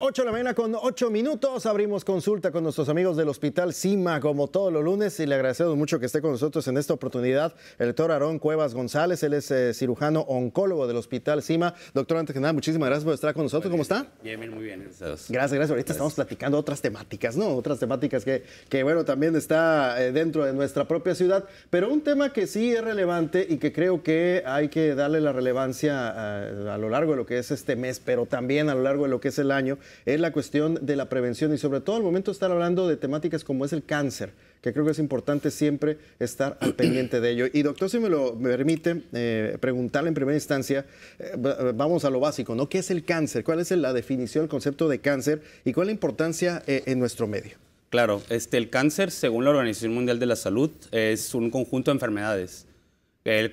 8 de la mañana con 8 minutos. Abrimos consulta con nuestros amigos del Hospital Cima, como todos los lunes, y le agradecemos mucho que esté con nosotros en esta oportunidad el doctor Aarón Cuevas González. Él es eh, cirujano oncólogo del Hospital Cima. Doctor, antes que nada, muchísimas gracias por estar con nosotros. ¿Cómo está? Bien, muy bien. Gracias, gracias. Ahorita estamos platicando otras temáticas, ¿no? Otras temáticas que, que bueno, también está eh, dentro de nuestra propia ciudad, pero un tema que sí es relevante y que creo que hay que darle la relevancia eh, a lo largo de lo que es este mes, pero también a lo largo de lo que es el año es la cuestión de la prevención y sobre todo al momento estar hablando de temáticas como es el cáncer, que creo que es importante siempre estar al pendiente de ello. Y doctor, si me lo permite, eh, preguntarle en primera instancia, eh, eh, vamos a lo básico, ¿no? ¿Qué es el cáncer? ¿Cuál es la definición, el concepto de cáncer y cuál es la importancia en nuestro medio? Claro, este, el cáncer, según la Organización Mundial de la Salud, es un conjunto de enfermedades.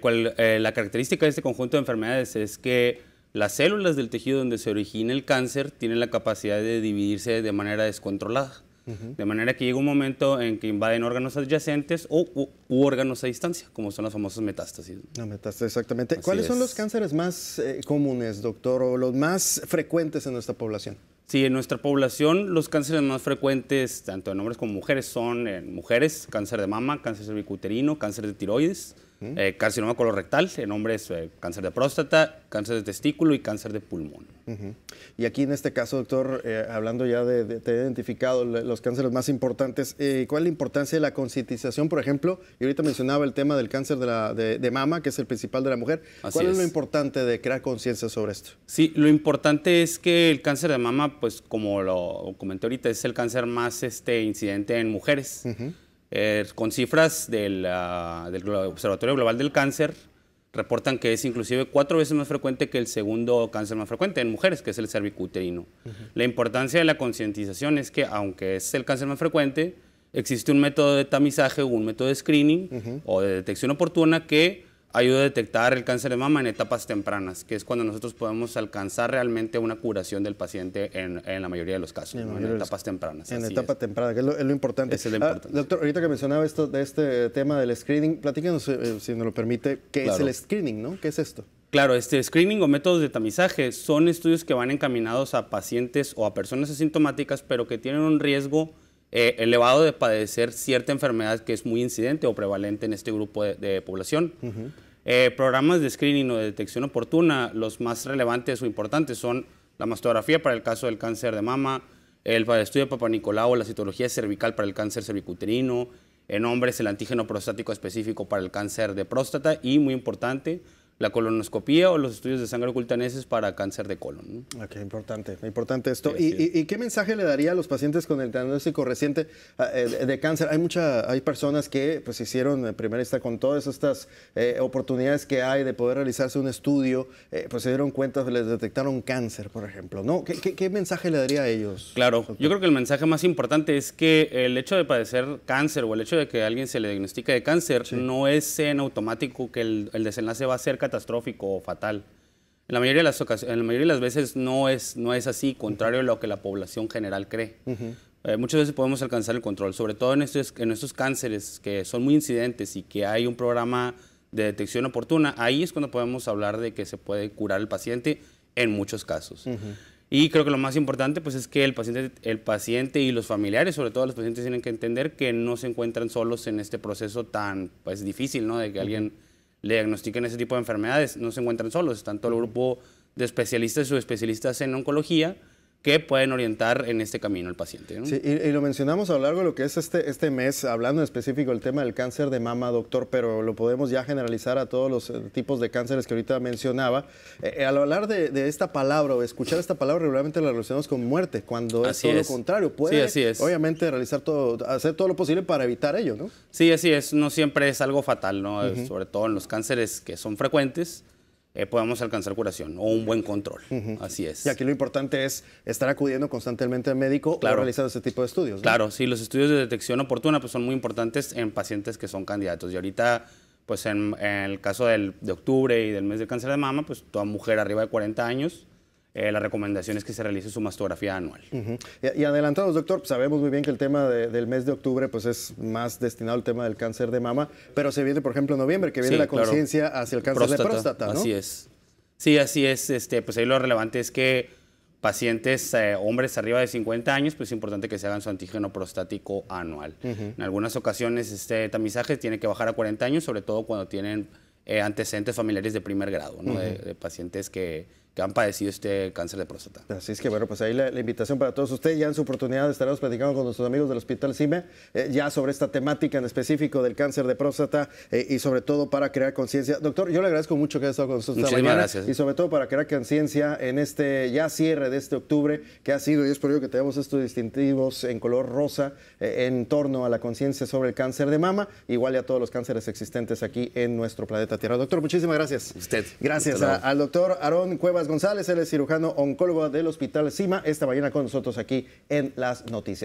cual, la característica de este conjunto de enfermedades es que las células del tejido donde se origina el cáncer tienen la capacidad de dividirse de manera descontrolada. De manera que llega un momento en que invaden órganos adyacentes o, u, órganos a distancia, como son las famosas metástasis. La metástasis, exactamente. ¿Cuáles son los cánceres más eh, comunes, doctor, o los más frecuentes en nuestra población? Sí, en nuestra población los cánceres más frecuentes, tanto en hombres como mujeres, son en mujeres, cáncer de mama, cáncer cervicuterino, cáncer de tiroides, eh, carcinoma colorectal en hombres, eh, cáncer de próstata, cáncer de testículo y cáncer de pulmón. Y aquí en este caso, doctor, eh, hablando ya de, te he identificado los cánceres más importantes, ¿cuál es la importancia de la concientización, por ejemplo? Y ahorita mencionaba el tema del cáncer de, mama, que es el principal de la mujer. ¿Cuál es. lo importante de crear conciencia sobre esto? Sí, lo importante es que el cáncer de mama, pues como lo comenté ahorita, es el cáncer más este, incidente en mujeres. Eh, con cifras del, ah, Observatorio Global del Cáncer, reportan que es inclusive cuatro veces más frecuente que el segundo cáncer más frecuente en mujeres, que es el cervicuterino. La importancia de la concientización es que, aunque es el cáncer más frecuente, existe un método de tamizaje o un método de screening o de detección oportuna que ayuda a detectar el cáncer de mama en etapas tempranas, que es cuando nosotros podemos alcanzar realmente una curación del paciente en, la mayoría de los casos, en, etapas tempranas. En etapa temprana, que es lo, importante. Ah, doctor, ahorita que mencionaba esto, de este tema del screening, platíquenos, eh, si nos lo permite, qué es el screening, ¿no? ¿Qué es esto? Claro, este screening o métodos de tamizaje son estudios que van encaminados a pacientes o a personas asintomáticas, pero que tienen un riesgo eh, elevado de padecer cierta enfermedad que es muy incidente o prevalente en este grupo de, población. Eh, programas de screening o de detección oportuna, los más relevantes o importantes son la mastografía para el caso del cáncer de mama, el estudio de Papa Nicolau, la citología cervical para el cáncer cervicuterino, en hombres el antígeno prostático específico para el cáncer de próstata y, muy importante, la colonoscopía o los estudios de sangre ocultaneses para cáncer de colon. ¿no? Ok, ah, importante, importante esto. ¿Y, qué mensaje le daría a los pacientes con el diagnóstico reciente ah, eh, de cáncer? Hay mucha, hay personas que pues hicieron en eh, con todas estas eh, oportunidades que hay de poder realizarse un estudio, pues se dieron cuenta, les detectaron cáncer, por ejemplo, ¿no? ¿Qué, mensaje le daría a ellos? Claro, yo creo que el mensaje más importante es que el hecho de padecer cáncer o el hecho de que a alguien se le diagnostique de cáncer no es en automático que el, desenlace va a ser catastrófico o fatal. En la mayoría de las, ocasiones, en la mayoría de las veces no es, no es así, contrario a lo que la población general cree. Eh, muchas veces podemos alcanzar el control, sobre todo en estos, en estos cánceres que son muy incidentes y que hay un programa de detección oportuna. Ahí es cuando podemos hablar de que se puede curar el paciente en muchos casos. Y creo que lo más importante pues, es que el paciente, el paciente y los familiares, sobre todo los pacientes, tienen que entender que no se encuentran solos en este proceso tan pues, difícil, ¿no? De que alguien le diagnostiquen ese tipo de enfermedades. No se encuentran solos, están todo el grupo de especialistas y subespecialistas en oncología que pueden orientar en este camino al paciente. y, lo mencionamos a lo largo de lo que es este, este mes, hablando en específico del tema del cáncer de mama, doctor, pero lo podemos ya generalizar a todos los eh, tipos de cánceres que ahorita mencionaba. Eh, eh, al hablar de, esta palabra o escuchar esta palabra, regularmente la relacionamos con muerte, cuando es todo lo contrario. Puede, así es. obviamente, realizar todo, hacer todo lo posible para evitar ello, ¿no? Sí, así es. No siempre es algo fatal, ¿no? Sobre todo en los cánceres que son frecuentes Podemos eh, podamos alcanzar curación o un buen control. Así es. Y aquí lo importante es estar acudiendo constantemente al médico o realizando ese tipo de estudios. Claro, sí, los estudios de detección oportuna pues, son muy importantes en pacientes que son candidatos. Y ahorita, pues en, el caso del, de octubre y del mes de cáncer de mama, pues toda mujer arriba de 40 años eh, la recomendación es que se realice su mastografía anual. y, adelantados, doctor, pues, sabemos muy bien que el tema del mes de octubre pues es más destinado al tema del cáncer de mama, pero se viene, por ejemplo, en noviembre, que viene la conciencia hacia el cáncer de próstata, ¿no? Así es. Sí, así es. Este, pues ahí lo relevante es que pacientes, eh, hombres arriba de 50 años, pues es importante que se hagan su antígeno prostático anual. En algunas ocasiones este tamizaje tiene que bajar a 40 años, sobre todo cuando tienen eh, antecedentes familiares de primer grado, ¿no? de pacientes que que han padecido este cáncer de próstata. Así es que bueno, pues ahí la, invitación para todos ustedes. Ya en su oportunidad estaremos platicando con nuestros amigos del Hospital CIME, eh, ya sobre esta temática en específico del cáncer de próstata eh, y sobre todo para crear conciencia. Doctor, yo le agradezco mucho que haya estado con nosotros esta mañana. Gracias. Y sobre todo para crear conciencia en este ya cierre de este octubre, que ha sido, y es por ello que tenemos estos distintivos en color rosa eh, en torno a la conciencia sobre el cáncer de mama, igual y a todos los cánceres existentes aquí en nuestro planeta Tierra. Doctor, muchísimas gracias. Usted. Gracias al doctor Aarón Cuevas. González, él es cirujano oncólogo del Hospital CIMA, esta mañana con nosotros aquí en las noticias.